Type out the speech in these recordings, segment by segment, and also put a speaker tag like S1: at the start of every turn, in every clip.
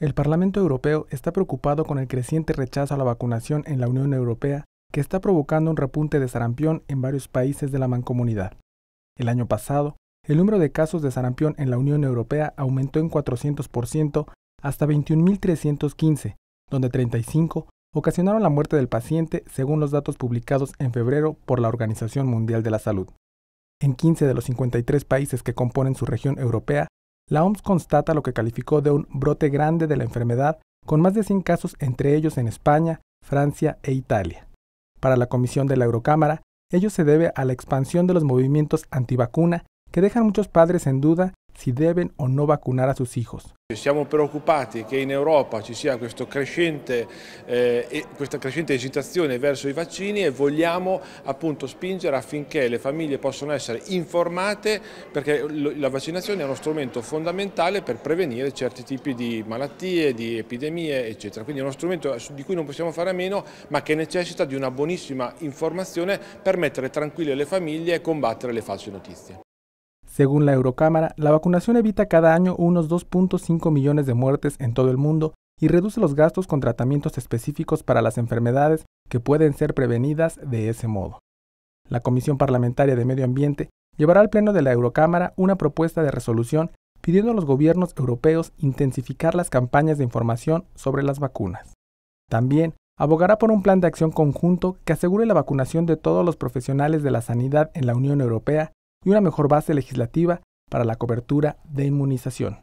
S1: El Parlamento Europeo está preocupado con el creciente rechazo a la vacunación en la Unión Europea que está provocando un repunte de sarampión en varios países de la mancomunidad. El año pasado, el número de casos de sarampión en la Unión Europea aumentó en 400% hasta 21.315, donde 35 ocasionaron la muerte del paciente según los datos publicados en febrero por la Organización Mundial de la Salud. En 15 de los 53 países que componen su región europea la OMS constata lo que calificó de un brote grande de la enfermedad, con más de 100 casos entre ellos en España, Francia e Italia. Para la Comisión de la Eurocámara, ello se debe a la expansión de los movimientos antivacuna que dejan muchos padres en duda si deben o no vacunar a sus hijos.
S2: Siamo preoccupati che in Europa ci sia crescente, eh, questa crescente esitazione verso i vaccini e vogliamo appunto spingere affinché le famiglie possano essere informate perché la vaccinazione è uno strumento fondamentale per prevenire certi tipi di malattie, di epidemie eccetera. Quindi è uno strumento di cui non possiamo fare a meno ma che necessita di una buonissima informazione per mettere tranquille le famiglie e combattere le false notizie.
S1: Según la Eurocámara, la vacunación evita cada año unos 2.5 millones de muertes en todo el mundo y reduce los gastos con tratamientos específicos para las enfermedades que pueden ser prevenidas de ese modo. La Comisión Parlamentaria de Medio Ambiente llevará al Pleno de la Eurocámara una propuesta de resolución pidiendo a los gobiernos europeos intensificar las campañas de información sobre las vacunas. También abogará por un plan de acción conjunto que asegure la vacunación de todos los profesionales de la sanidad en la Unión Europea y una mejor base legislativa para la cobertura de inmunización.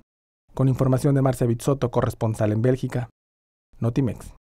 S1: Con información de Marcia Bizzotto, corresponsal en Bélgica, Notimex.